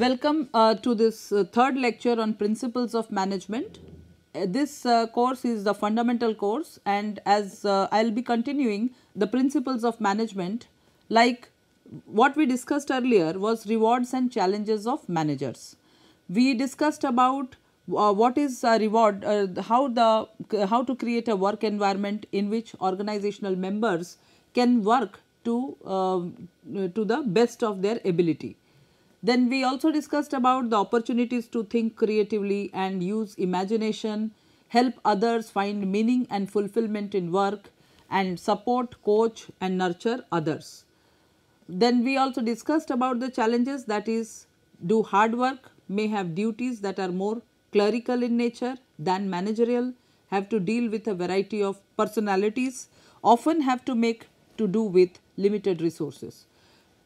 welcome uh, to this uh, third lecture on principles of management. Uh, this uh, course is the fundamental course and as uh, I'll be continuing the principles of management like what we discussed earlier was rewards and challenges of managers. We discussed about uh, what is a reward, how, the, how to create a work environment in which organizational members can work to, to the best of their ability then we also discussed about the opportunities to think creatively and use imagination, help others find meaning and fulfillment in work and support, coach and nurture others. Then we also discussed about the challenges that is do hard work, may have duties that are more clerical in nature than managerial, have to deal with a variety of personalities, often have to make to do with limited resources.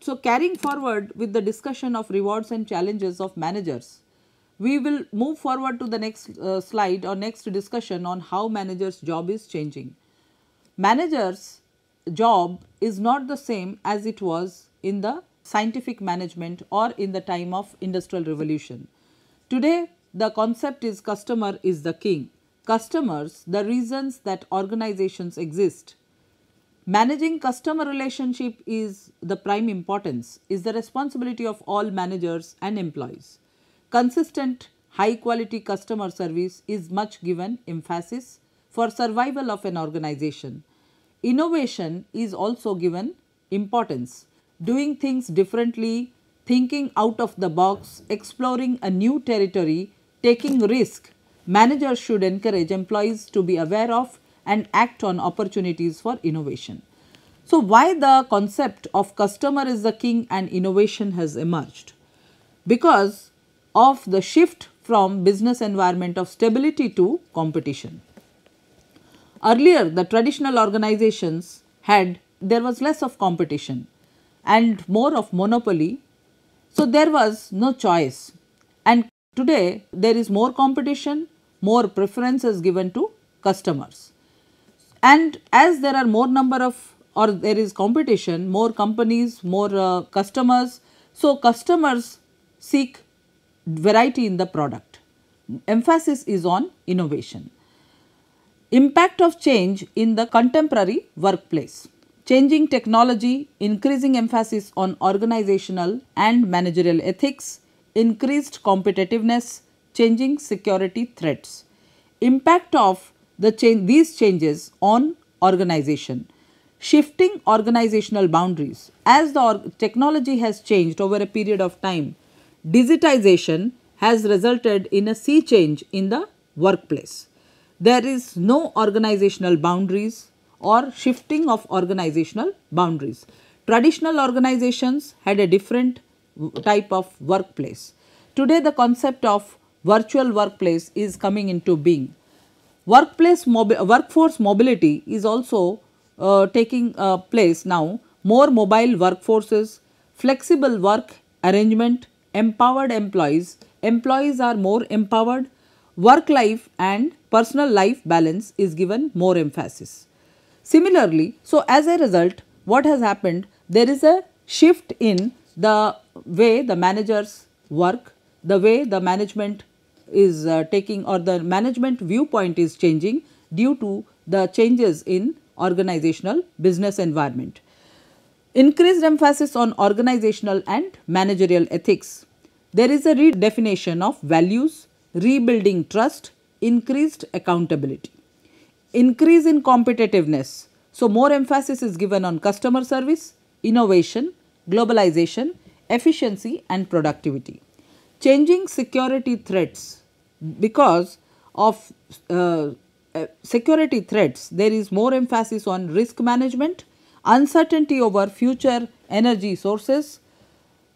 So, carrying forward with the discussion of rewards and challenges of managers, we will move forward to the next uh, slide or next discussion on how managers job is changing. Managers job is not the same as it was in the scientific management or in the time of industrial revolution. Today the concept is customer is the king. Customers, the reasons that organizations exist Managing customer relationship is the prime importance, is the responsibility of all managers and employees. Consistent high quality customer service is much given emphasis for survival of an organization. Innovation is also given importance. Doing things differently, thinking out of the box, exploring a new territory, taking risk. Managers should encourage employees to be aware of and act on opportunities for innovation. So, why the concept of customer is the king and innovation has emerged? Because of the shift from business environment of stability to competition. Earlier, the traditional organizations had, there was less of competition and more of monopoly. So, there was no choice and today there is more competition, more preferences given to customers. And as there are more number of or there is competition, more companies, more uh, customers. So, customers seek variety in the product. Emphasis is on innovation. Impact of change in the contemporary workplace. Changing technology, increasing emphasis on organizational and managerial ethics, increased competitiveness, changing security threats. Impact of the change, these changes on organization. Shifting organizational boundaries. As the technology has changed over a period of time, digitization has resulted in a sea change in the workplace. There is no organizational boundaries or shifting of organizational boundaries. Traditional organizations had a different type of workplace. Today the concept of virtual workplace is coming into being Workplace mobi workforce mobility is also uh, taking uh, place now. More mobile workforces, flexible work arrangement, empowered employees. Employees are more empowered. Work life and personal life balance is given more emphasis. Similarly, so as a result, what has happened? There is a shift in the way the managers work, the way the management is uh, taking or the management viewpoint is changing due to the changes in organizational business environment. Increased emphasis on organizational and managerial ethics. There is a redefinition of values, rebuilding trust, increased accountability. Increase in competitiveness. So, more emphasis is given on customer service, innovation, globalization, efficiency and productivity changing security threats because of uh, uh, security threats there is more emphasis on risk management, uncertainty over future energy sources,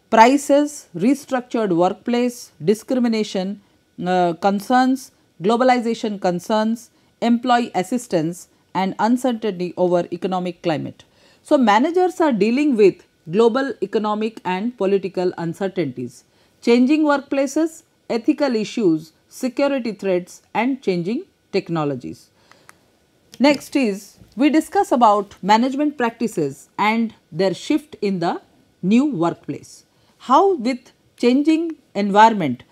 prices, restructured workplace, discrimination uh, concerns, globalization concerns, employee assistance and uncertainty over economic climate. So, managers are dealing with global economic and political uncertainties changing workplaces, ethical issues, security threats and changing technologies. Next is we discuss about management practices and their shift in the new workplace. How with changing environment,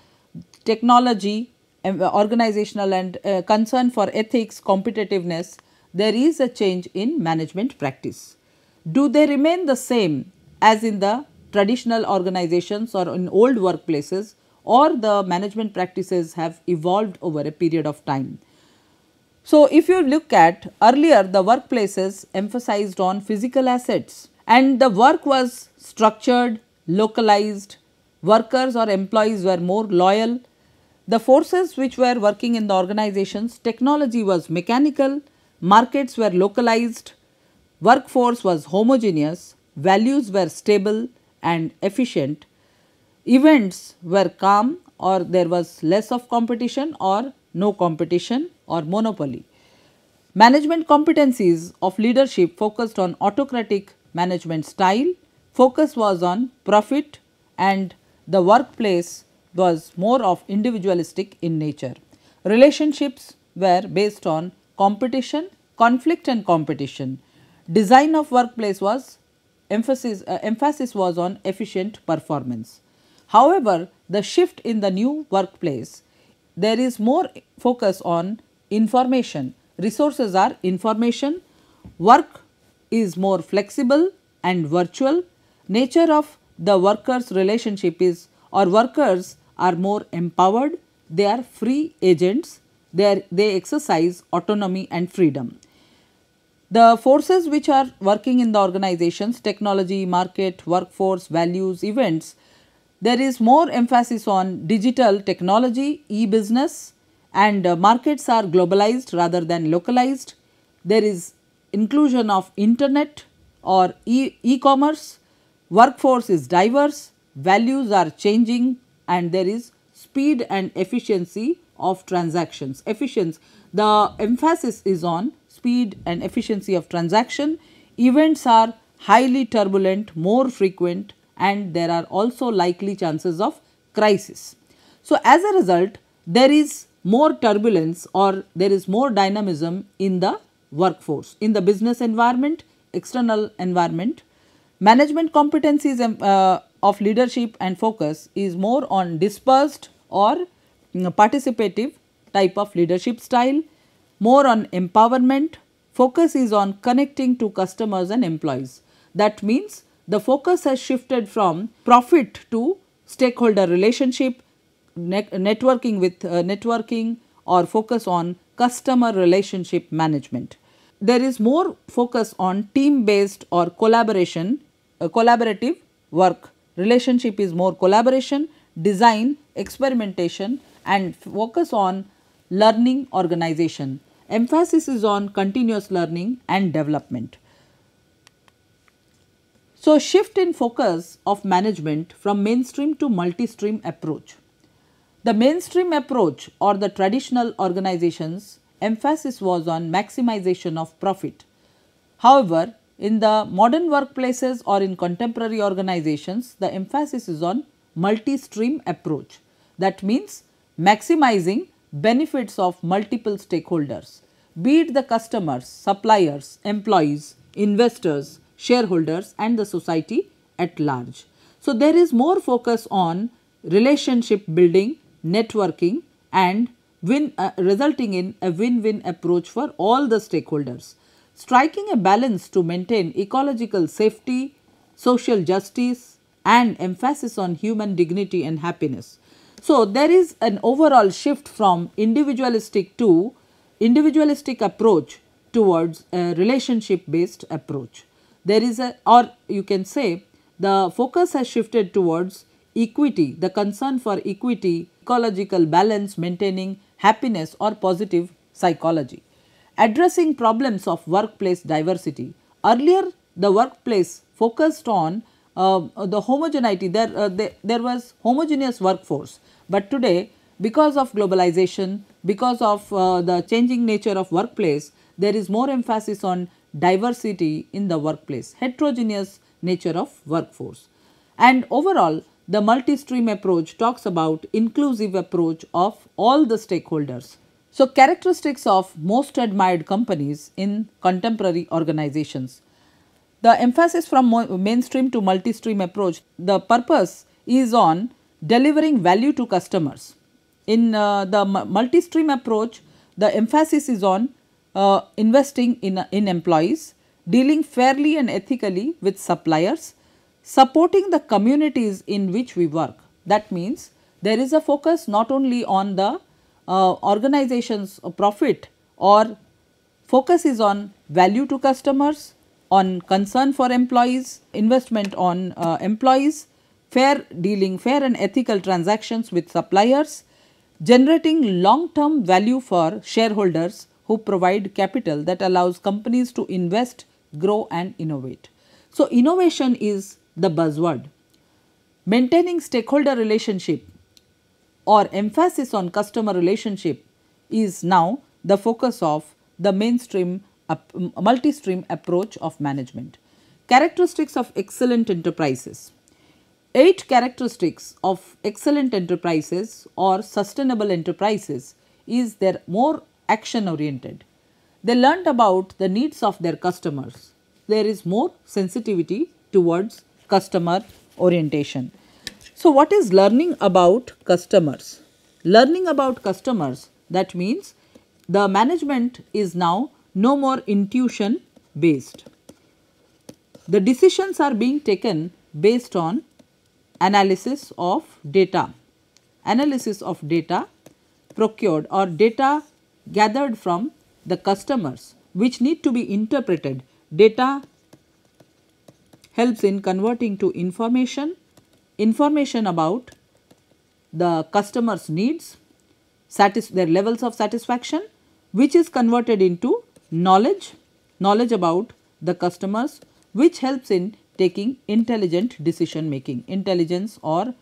technology, organizational and uh, concern for ethics, competitiveness, there is a change in management practice. Do they remain the same as in the traditional organizations or in old workplaces or the management practices have evolved over a period of time. So, if you look at earlier the workplaces emphasized on physical assets and the work was structured, localized, workers or employees were more loyal. The forces which were working in the organizations, technology was mechanical, markets were localized, workforce was homogeneous, values were stable, and efficient. Events were calm or there was less of competition or no competition or monopoly. Management competencies of leadership focused on autocratic management style, focus was on profit and the workplace was more of individualistic in nature. Relationships were based on competition, conflict and competition. Design of workplace was emphasis, uh, emphasis was on efficient performance. However, the shift in the new workplace, there is more focus on information. Resources are information, work is more flexible and virtual, nature of the workers relationship is or workers are more empowered, they are free agents, they, are, they exercise autonomy and freedom. The forces which are working in the organizations, technology, market, workforce, values, events, there is more emphasis on digital technology, e-business and uh, markets are globalized rather than localized. There is inclusion of internet or e-commerce, e workforce is diverse, values are changing and there is speed and efficiency of transactions. Efficiency, the emphasis is on speed and efficiency of transaction, events are highly turbulent, more frequent and there are also likely chances of crisis. So, as a result, there is more turbulence or there is more dynamism in the workforce, in the business environment, external environment. Management competencies um, uh, of leadership and focus is more on dispersed or mm, participative type of leadership style more on empowerment, focus is on connecting to customers and employees. That means the focus has shifted from profit to stakeholder relationship, networking with uh, networking or focus on customer relationship management. There is more focus on team based or collaboration, uh, collaborative work. Relationship is more collaboration, design, experimentation and focus on learning organization. Emphasis is on continuous learning and development. So, shift in focus of management from mainstream to multi-stream approach. The mainstream approach or the traditional organizations emphasis was on maximization of profit. However, in the modern workplaces or in contemporary organizations, the emphasis is on multi-stream approach. That means maximizing benefits of multiple stakeholders, be it the customers, suppliers, employees, investors, shareholders and the society at large. So, there is more focus on relationship building, networking and win, uh, resulting in a win-win approach for all the stakeholders. Striking a balance to maintain ecological safety, social justice and emphasis on human dignity and happiness. So there is an overall shift from individualistic to individualistic approach towards a relationship based approach. There is a or you can say the focus has shifted towards equity, the concern for equity, ecological balance, maintaining happiness or positive psychology. Addressing problems of workplace diversity. Earlier the workplace focused on uh, the homogeneity, there, uh, there was homogeneous workforce. But today, because of globalization, because of uh, the changing nature of workplace, there is more emphasis on diversity in the workplace, heterogeneous nature of workforce. And overall, the multi-stream approach talks about inclusive approach of all the stakeholders. So, characteristics of most admired companies in contemporary organizations. The emphasis from mainstream to multi-stream approach, the purpose is on delivering value to customers. In uh, the multi-stream approach, the emphasis is on uh, investing in, in employees, dealing fairly and ethically with suppliers, supporting the communities in which we work. That means there is a focus not only on the uh, organization's profit or focus is on value to customers, on concern for employees, investment on uh, employees, fair dealing, fair and ethical transactions with suppliers, generating long-term value for shareholders who provide capital that allows companies to invest, grow and innovate. So, innovation is the buzzword. Maintaining stakeholder relationship or emphasis on customer relationship is now the focus of the mainstream multi-stream approach of management. Characteristics of excellent enterprises. Eight characteristics of excellent enterprises or sustainable enterprises is they're more action oriented. They learned about the needs of their customers. There is more sensitivity towards customer orientation. So, what is learning about customers? Learning about customers that means the management is now no more intuition based. The decisions are being taken based on analysis of data. Analysis of data procured or data gathered from the customers which need to be interpreted. Data helps in converting to information, information about the customer's needs, their levels of satisfaction which is converted into knowledge, knowledge about the customers which helps in taking intelligent decision making, intelligence or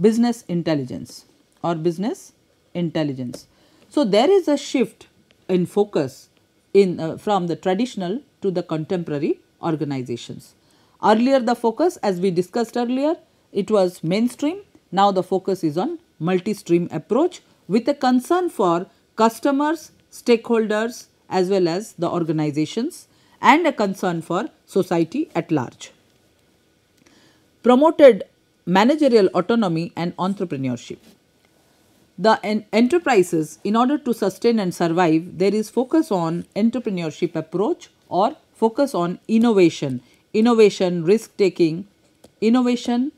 business intelligence or business intelligence. So, there is a shift in focus in uh, from the traditional to the contemporary organizations. Earlier the focus as we discussed earlier it was mainstream now the focus is on multi-stream approach with a concern for customers, stakeholders as well as the organizations and a concern for society at large promoted managerial autonomy and entrepreneurship. The en enterprises, in order to sustain and survive, there is focus on entrepreneurship approach or focus on innovation, innovation, risk taking, innovation,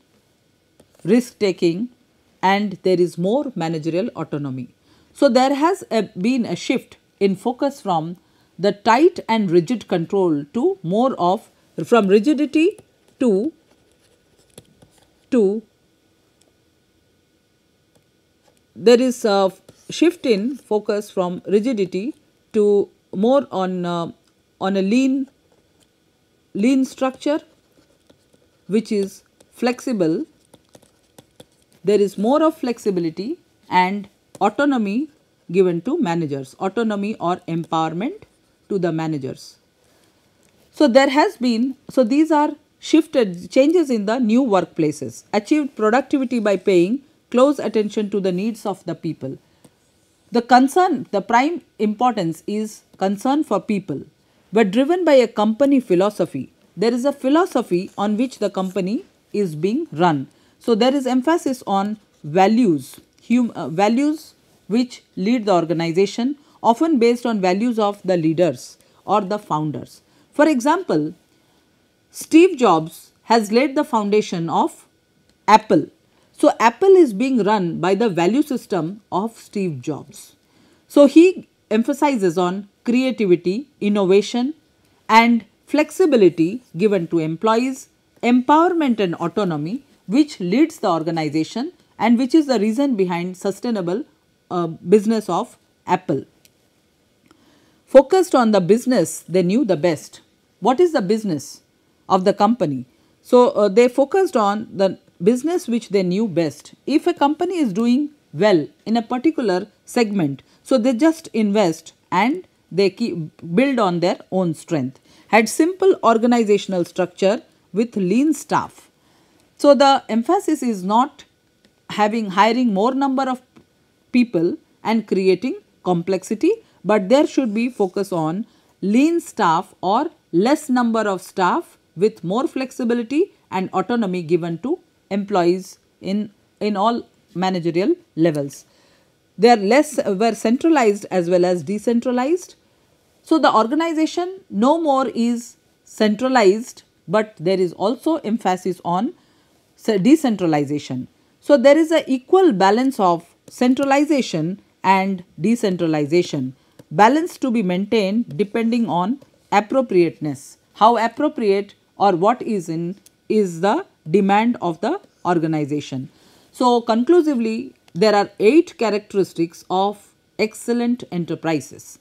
risk taking, and there is more managerial autonomy. So, there has a, uh, been a shift in focus from the tight and rigid control to more of from rigidity to to there is a shift in focus from rigidity to more on uh, on a lean lean structure which is flexible there is more of flexibility and autonomy given to managers autonomy or empowerment to the managers so there has been so these are shifted changes in the new workplaces, achieved productivity by paying close attention to the needs of the people. The concern, the prime importance is concern for people, but driven by a company philosophy. There is a philosophy on which the company is being run. So, there is emphasis on values, hum, uh, values which lead the organization often based on values of the leaders or the founders. For example, Steve Jobs has laid the foundation of Apple. So, Apple is being run by the value system of Steve Jobs. So, he emphasizes on creativity, innovation and flexibility given to employees, empowerment and autonomy which leads the organization and which is the reason behind sustainable uh, business of Apple. Focused on the business they knew the best. What is the business? of the company. So, uh, they focused on the business which they knew best. If a company is doing well in a particular segment, so they just invest and they keep, build on their own strength. Had simple organizational structure with lean staff. So, the emphasis is not having hiring more number of people and creating complexity, but there should be focus on lean staff or less number of staff with more flexibility and autonomy given to employees in, in all managerial levels. They are less were centralized as well as decentralized. So the organization no more is centralized but there is also emphasis on decentralization. So there is an equal balance of centralization and decentralization. Balance to be maintained depending on appropriateness. How appropriate or what is in is the demand of the organization. So, conclusively, there are eight characteristics of excellent enterprises.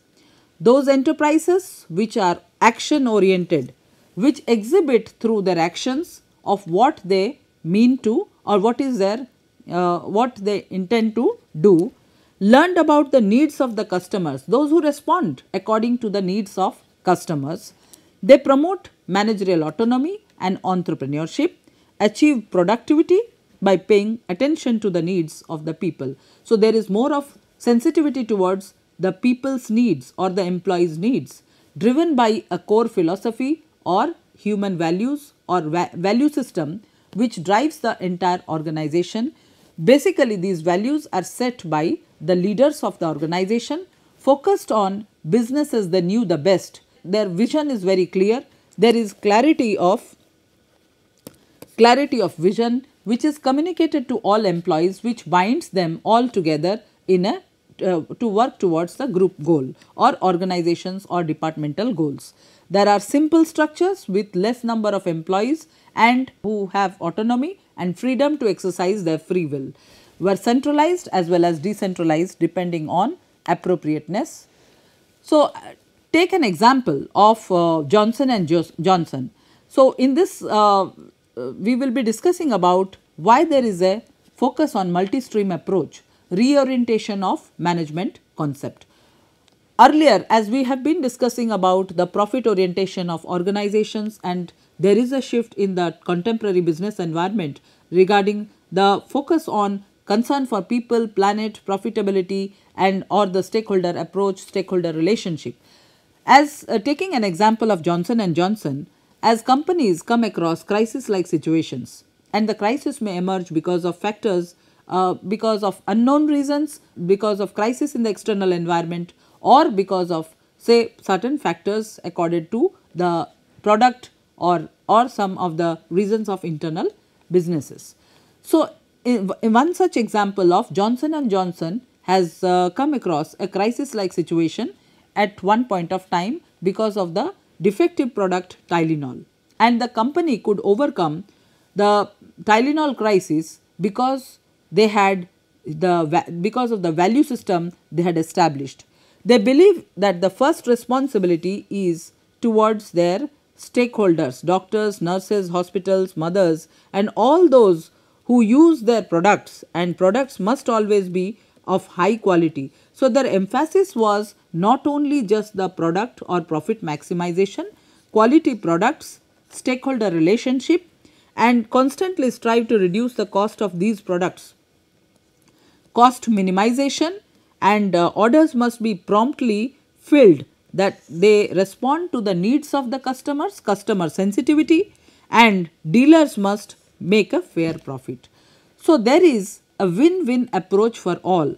Those enterprises which are action oriented, which exhibit through their actions of what they mean to or what is their uh, what they intend to do, learned about the needs of the customers, those who respond according to the needs of customers, they promote managerial autonomy and entrepreneurship, achieve productivity by paying attention to the needs of the people. So there is more of sensitivity towards the people's needs or the employees' needs driven by a core philosophy or human values or va value system which drives the entire organization. Basically, these values are set by the leaders of the organization focused on business as they knew the best their vision is very clear there is clarity of clarity of vision which is communicated to all employees which binds them all together in a uh, to work towards the group goal or organizations or departmental goals. There are simple structures with less number of employees and who have autonomy and freedom to exercise their free will were centralized as well as decentralized depending on appropriateness. So, take an example of uh, Johnson and jo Johnson. So, in this uh, uh, we will be discussing about why there is a focus on multi-stream approach, reorientation of management concept. Earlier as we have been discussing about the profit orientation of organizations and there is a shift in the contemporary business environment regarding the focus on concern for people, planet, profitability and or the stakeholder approach, stakeholder relationship. As uh, taking an example of Johnson and Johnson, as companies come across crisis-like situations, and the crisis may emerge because of factors, uh, because of unknown reasons, because of crisis in the external environment, or because of say certain factors accorded to the product or or some of the reasons of internal businesses. So, in, in one such example of Johnson and Johnson has uh, come across a crisis like situation at one point of time because of the defective product Tylenol. And the company could overcome the Tylenol crisis because they had the because of the value system they had established. They believe that the first responsibility is towards their stakeholders, doctors, nurses, hospitals, mothers and all those who use their products and products must always be of high quality. So their emphasis was not only just the product or profit maximization, quality products, stakeholder relationship and constantly strive to reduce the cost of these products. Cost minimization and uh, orders must be promptly filled that they respond to the needs of the customers, customer sensitivity and dealers must make a fair profit. So, there is a win-win approach for all.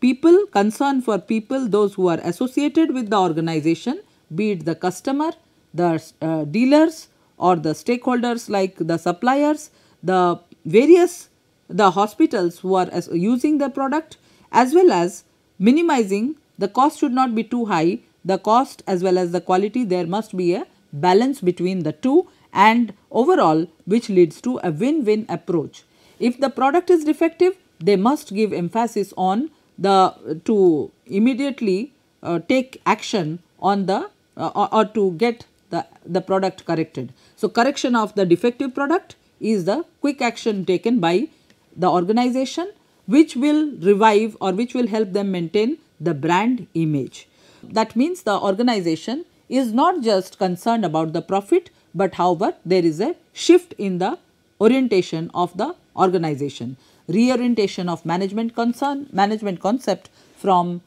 People, concern for people, those who are associated with the organization, be it the customer, the uh, dealers or the stakeholders like the suppliers, the various the hospitals who are using the product as well as minimizing the cost should not be too high the cost as well as the quality there must be a balance between the two and overall which leads to a win-win approach. If the product is defective, they must give emphasis on the to immediately uh, take action on the uh, or, or to get the, the product corrected. So, correction of the defective product is the quick action taken by the organization which will revive or which will help them maintain the brand image. That means the organization is not just concerned about the profit but however there is a shift in the orientation of the organization, reorientation of management concern, management concept from,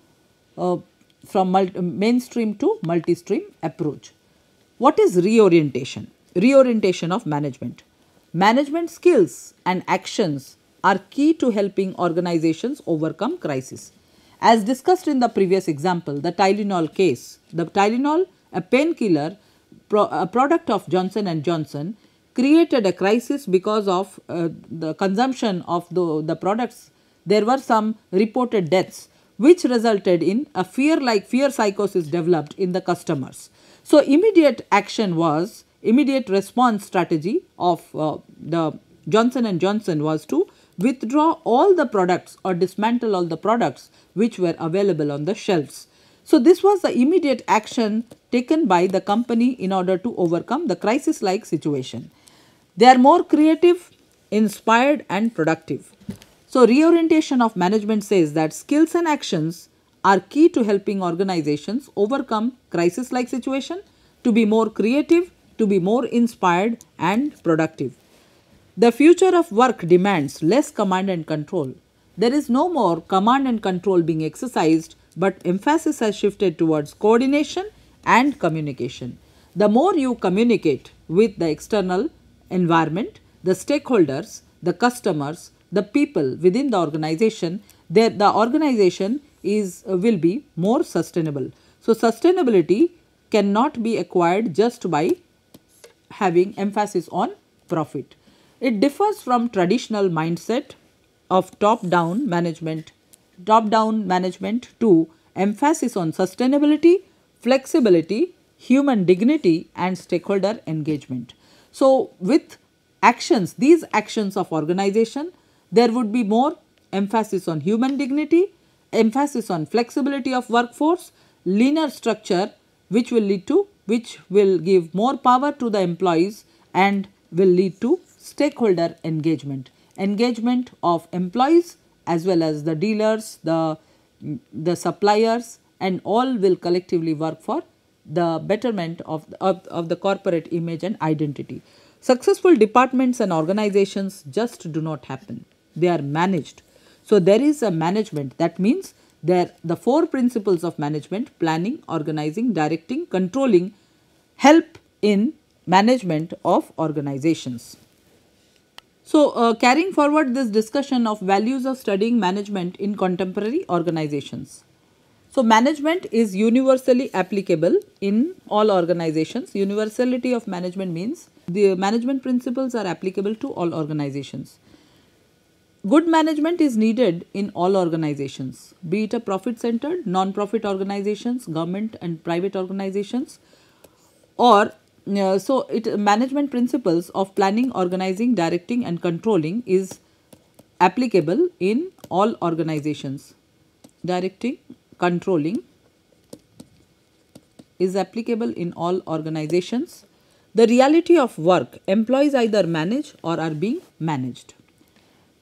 uh, from mainstream to multi-stream approach. What is reorientation? Reorientation of management. Management skills and actions are key to helping organizations overcome crisis. As discussed in the previous example, the Tylenol case, the Tylenol, a painkiller, pro a product of Johnson & Johnson, created a crisis because of uh, the consumption of the, the products. There were some reported deaths which resulted in a fear like fear psychosis developed in the customers. So, immediate action was immediate response strategy of uh, the Johnson and Johnson was to withdraw all the products or dismantle all the products which were available on the shelves. So, this was the immediate action taken by the company in order to overcome the crisis like situation. They are more creative, inspired and productive. So reorientation of management says that skills and actions are key to helping organizations overcome crisis-like situation, to be more creative, to be more inspired and productive. The future of work demands less command and control. There is no more command and control being exercised, but emphasis has shifted towards coordination and communication. The more you communicate with the external environment, the stakeholders, the customers, the people within the organization, the, the organization is uh, will be more sustainable. So, sustainability cannot be acquired just by having emphasis on profit. It differs from traditional mindset of top-down management, top-down management to emphasis on sustainability, flexibility, human dignity and stakeholder engagement. So, with actions, these actions of organization, there would be more emphasis on human dignity, emphasis on flexibility of workforce, leaner structure which will lead to which will give more power to the employees and will lead to stakeholder engagement. Engagement of employees as well as the dealers, the, the suppliers and all will collectively work for the betterment of, of, of the corporate image and identity. Successful departments and organizations just do not happen. They are managed. So there is a management. That means there the four principles of management, planning, organizing, directing, controlling, help in management of organizations. So, uh, carrying forward this discussion of values of studying management in contemporary organizations. So management is universally applicable in all organizations. Universality of management means the management principles are applicable to all organizations. Good management is needed in all organizations, be it a profit-centered, non-profit organizations, government and private organizations or uh, so it management principles of planning, organizing, directing and controlling is applicable in all organizations. Directing controlling is applicable in all organizations. The reality of work, employees either manage or are being managed.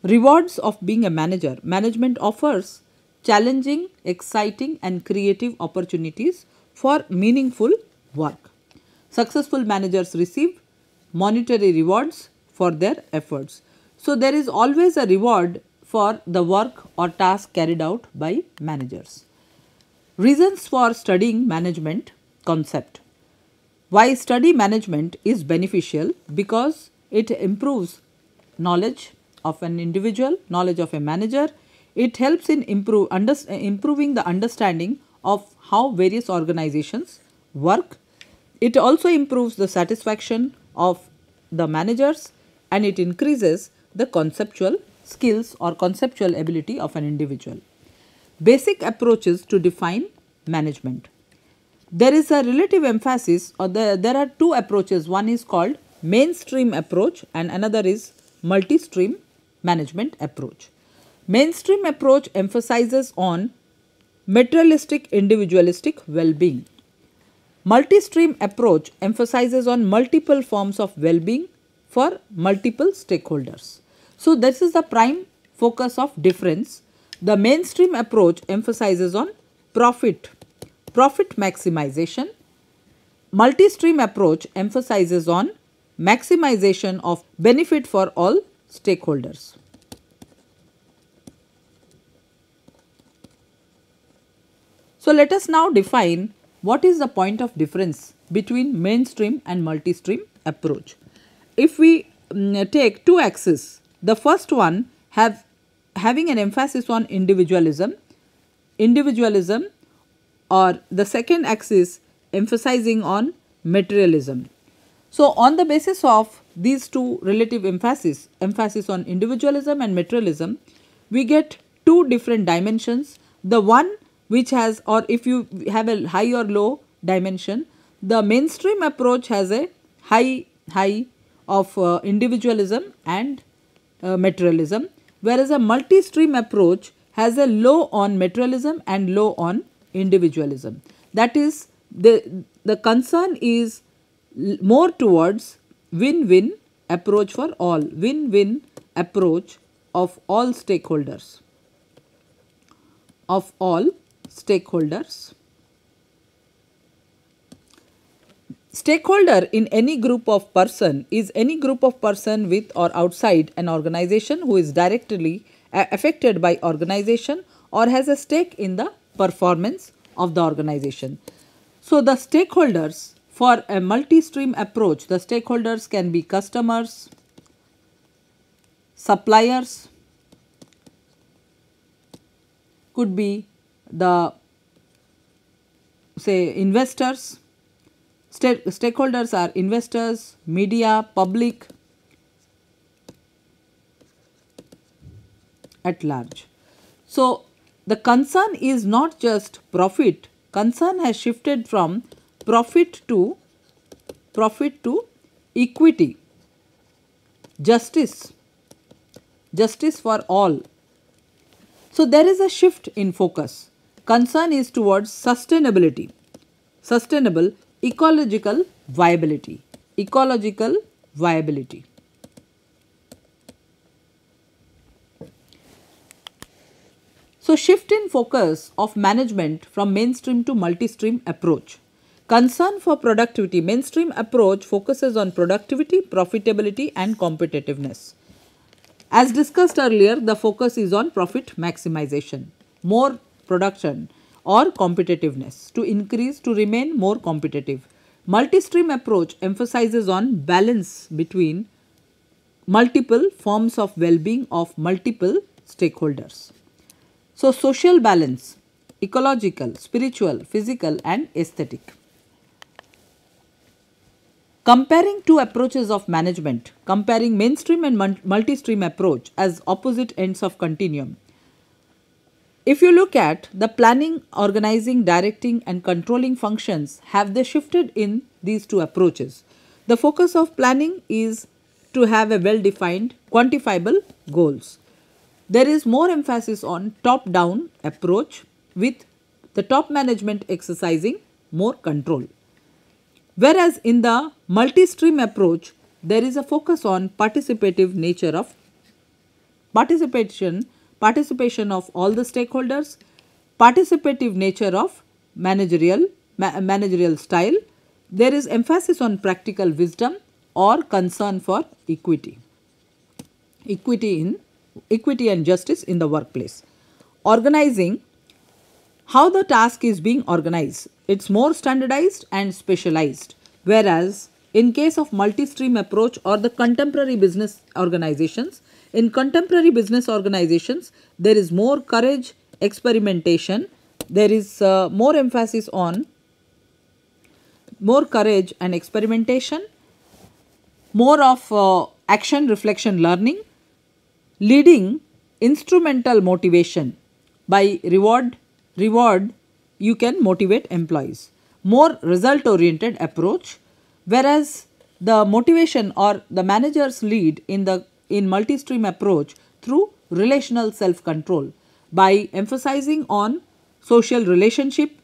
Rewards of being a manager, management offers challenging, exciting and creative opportunities for meaningful work. Successful managers receive monetary rewards for their efforts. So, there is always a reward for the work or task carried out by managers. Reasons for studying management concept. Why study management is beneficial because it improves knowledge of an individual, knowledge of a manager. It helps in improve, under, improving the understanding of how various organizations work. It also improves the satisfaction of the managers and it increases the conceptual skills or conceptual ability of an individual. Basic approaches to define management. There is a relative emphasis or the, there are two approaches. One is called mainstream approach and another is multi-stream management approach. Mainstream approach emphasizes on materialistic individualistic well-being. Multi-stream approach emphasizes on multiple forms of well-being for multiple stakeholders. So, this is the prime focus of difference the mainstream approach emphasizes on profit, profit maximization. Multi-stream approach emphasizes on maximization of benefit for all stakeholders. So let us now define what is the point of difference between mainstream and multi-stream approach. If we mm, take two axes, the first one have having an emphasis on individualism. Individualism or the second axis emphasizing on materialism. So, on the basis of these two relative emphasis, emphasis on individualism and materialism, we get two different dimensions. The one which has or if you have a high or low dimension, the mainstream approach has a high high of uh, individualism and uh, materialism whereas a multi-stream approach has a low on materialism and low on individualism. That is, the, the concern is more towards win-win approach for all, win-win approach of all stakeholders, of all stakeholders. Stakeholder in any group of person is any group of person with or outside an organization who is directly uh, affected by organization or has a stake in the performance of the organization. So the stakeholders for a multi-stream approach, the stakeholders can be customers, suppliers, could be the say investors, stakeholders are investors, media, public at large. So, the concern is not just profit, concern has shifted from profit to profit to equity, justice, justice for all. So, there is a shift in focus. Concern is towards sustainability, sustainable ecological viability ecological viability so shift in focus of management from mainstream to multi-stream approach concern for productivity mainstream approach focuses on productivity profitability and competitiveness as discussed earlier the focus is on profit maximization more production or competitiveness, to increase, to remain more competitive. Multi-stream approach emphasizes on balance between multiple forms of well-being of multiple stakeholders. So, social balance, ecological, spiritual, physical and aesthetic. Comparing two approaches of management, comparing mainstream and multi-stream approach as opposite ends of continuum if you look at the planning, organizing, directing and controlling functions, have they shifted in these two approaches? The focus of planning is to have a well-defined, quantifiable goals. There is more emphasis on top-down approach with the top management exercising more control. Whereas in the multi-stream approach, there is a focus on participative nature of participation participation of all the stakeholders, participative nature of managerial, ma managerial style, there is emphasis on practical wisdom or concern for equity, equity in equity and justice in the workplace. Organizing, how the task is being organized, it's more standardized and specialized, whereas in case of multi-stream approach or the contemporary business organizations, in contemporary business organizations, there is more courage, experimentation, there is uh, more emphasis on more courage and experimentation, more of uh, action, reflection, learning, leading instrumental motivation by reward, reward you can motivate employees, more result oriented approach, Whereas the motivation or the manager's lead in the in multi-stream approach through relational self-control by emphasizing on social relationship,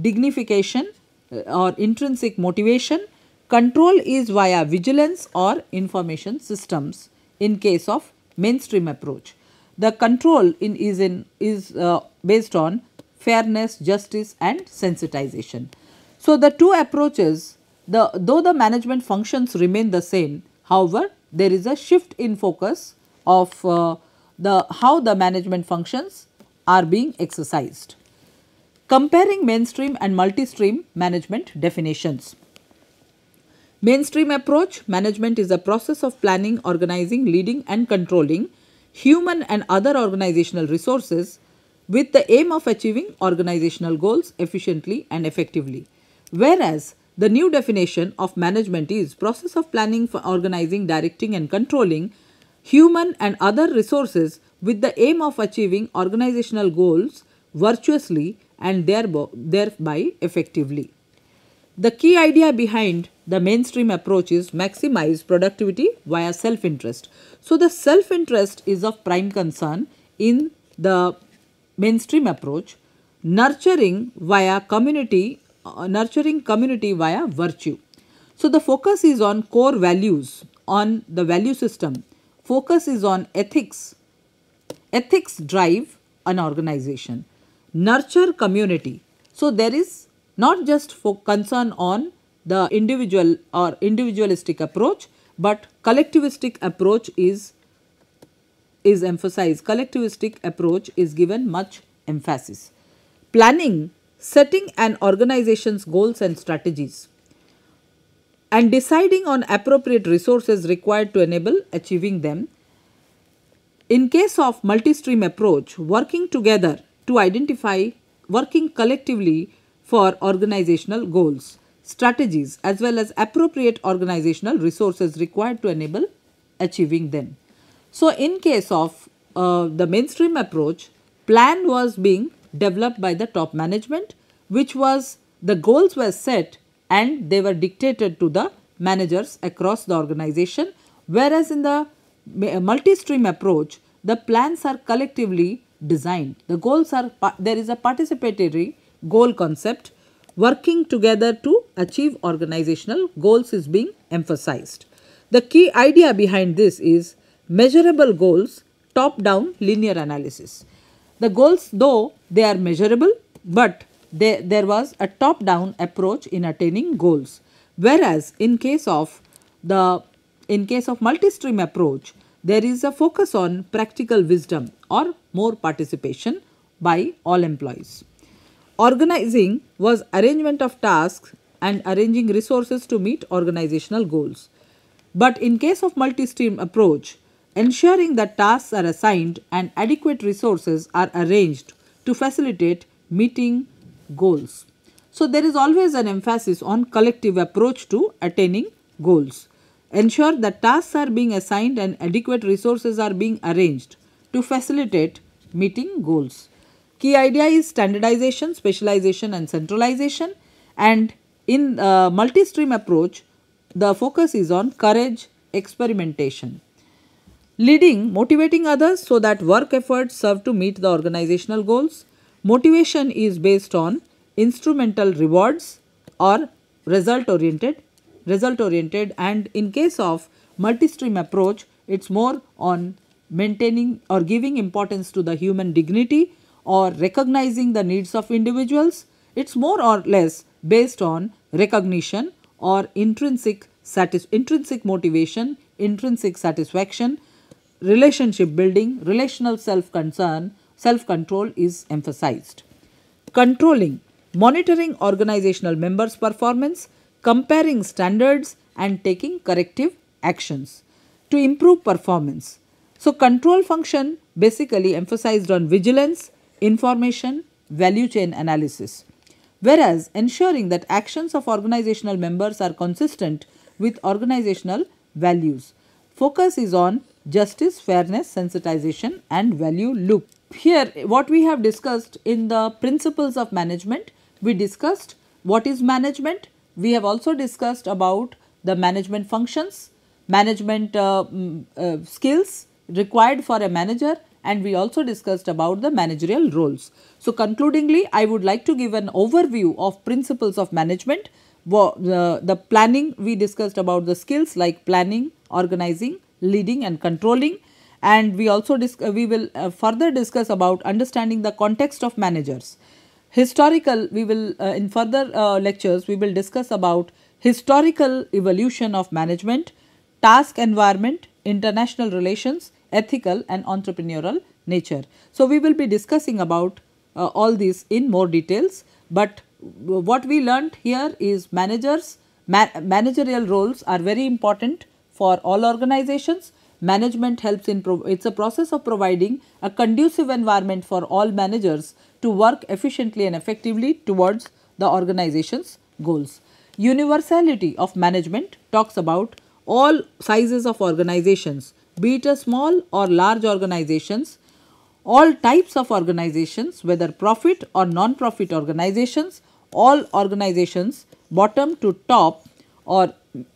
dignification uh, or intrinsic motivation. Control is via vigilance or information systems in case of mainstream approach. The control in, is, in, is uh, based on fairness, justice and sensitization. So, the two approaches the, though the management functions remain the same, however, there is a shift in focus of uh, the how the management functions are being exercised. Comparing mainstream and multi-stream management definitions. Mainstream approach, management is a process of planning, organizing, leading and controlling human and other organizational resources with the aim of achieving organizational goals efficiently and effectively. Whereas, the new definition of management is process of planning for organizing, directing and controlling human and other resources with the aim of achieving organizational goals virtuously and thereby effectively. The key idea behind the mainstream approach is maximize productivity via self-interest. So the self-interest is of prime concern in the mainstream approach. Nurturing via community uh, nurturing community via virtue. So the focus is on core values, on the value system. Focus is on ethics. Ethics drive an organization. Nurture community. So there is not just for concern on the individual or individualistic approach, but collectivistic approach is, is emphasized. Collectivistic approach is given much emphasis. Planning setting an organization's goals and strategies, and deciding on appropriate resources required to enable achieving them. In case of multi-stream approach, working together to identify, working collectively for organizational goals, strategies as well as appropriate organizational resources required to enable achieving them. So in case of uh, the mainstream approach, plan was being developed by the top management which was the goals were set and they were dictated to the managers across the organization whereas in the multi-stream approach the plans are collectively designed the goals are there is a participatory goal concept working together to achieve organizational goals is being emphasized the key idea behind this is measurable goals top down linear analysis the goals, though they are measurable, but they, there was a top-down approach in attaining goals. Whereas in case of the in case of multi-stream approach, there is a focus on practical wisdom or more participation by all employees. Organizing was arrangement of tasks and arranging resources to meet organizational goals. But in case of multi-stream approach, ensuring that tasks are assigned and adequate resources are arranged to facilitate meeting goals. So there is always an emphasis on collective approach to attaining goals. Ensure that tasks are being assigned and adequate resources are being arranged to facilitate meeting goals. Key idea is standardization, specialization and centralization and in uh, multi-stream approach the focus is on courage, experimentation. Leading, motivating others so that work efforts serve to meet the organizational goals. Motivation is based on instrumental rewards or result oriented, result oriented and in case of multi-stream approach, it's more on maintaining or giving importance to the human dignity or recognizing the needs of individuals. It's more or less based on recognition or intrinsic, intrinsic motivation, intrinsic satisfaction relationship building, relational self-concern, self-control is emphasized. Controlling, monitoring organizational members' performance, comparing standards and taking corrective actions to improve performance. So, control function basically emphasized on vigilance, information, value chain analysis. Whereas, ensuring that actions of organizational members are consistent with organizational values. Focus is on justice, fairness, sensitization and value loop. Here what we have discussed in the principles of management, we discussed what is management, we have also discussed about the management functions, management uh, uh, skills required for a manager and we also discussed about the managerial roles. So, concludingly I would like to give an overview of principles of management. The, uh, the planning we discussed about the skills like planning, organizing, leading and controlling and we also uh, we will uh, further discuss about understanding the context of managers historical we will uh, in further uh, lectures we will discuss about historical evolution of management task environment international relations ethical and entrepreneurial nature so we will be discussing about uh, all these in more details but what we learned here is managers ma managerial roles are very important for all organizations. Management helps in, it's a process of providing a conducive environment for all managers to work efficiently and effectively towards the organization's goals. Universality of management talks about all sizes of organizations, be it a small or large organizations, all types of organizations, whether profit or non-profit organizations, all organizations bottom to top or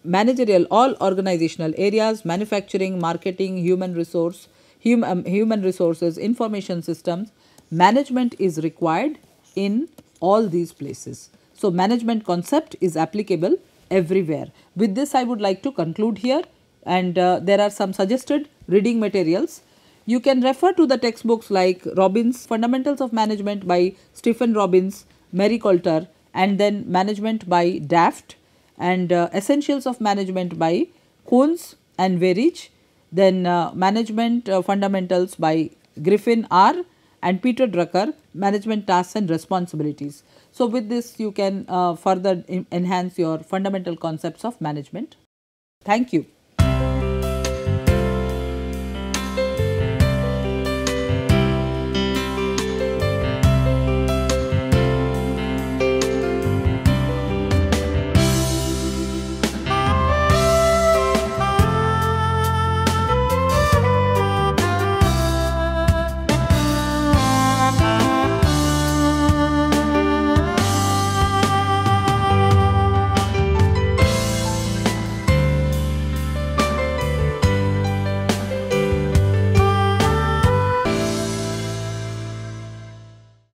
managerial, all organizational areas, manufacturing, marketing, human resource, hum, um, human resources, information systems, management is required in all these places. So, management concept is applicable everywhere. With this, I would like to conclude here and uh, there are some suggested reading materials. You can refer to the textbooks like Robbins, Fundamentals of Management by Stephen Robbins, Mary Coulter and then Management by Daft and uh, Essentials of Management by Coons and Verich, then uh, Management uh, Fundamentals by Griffin R and Peter Drucker, Management Tasks and Responsibilities. So, with this you can uh, further enhance your fundamental concepts of management. Thank you.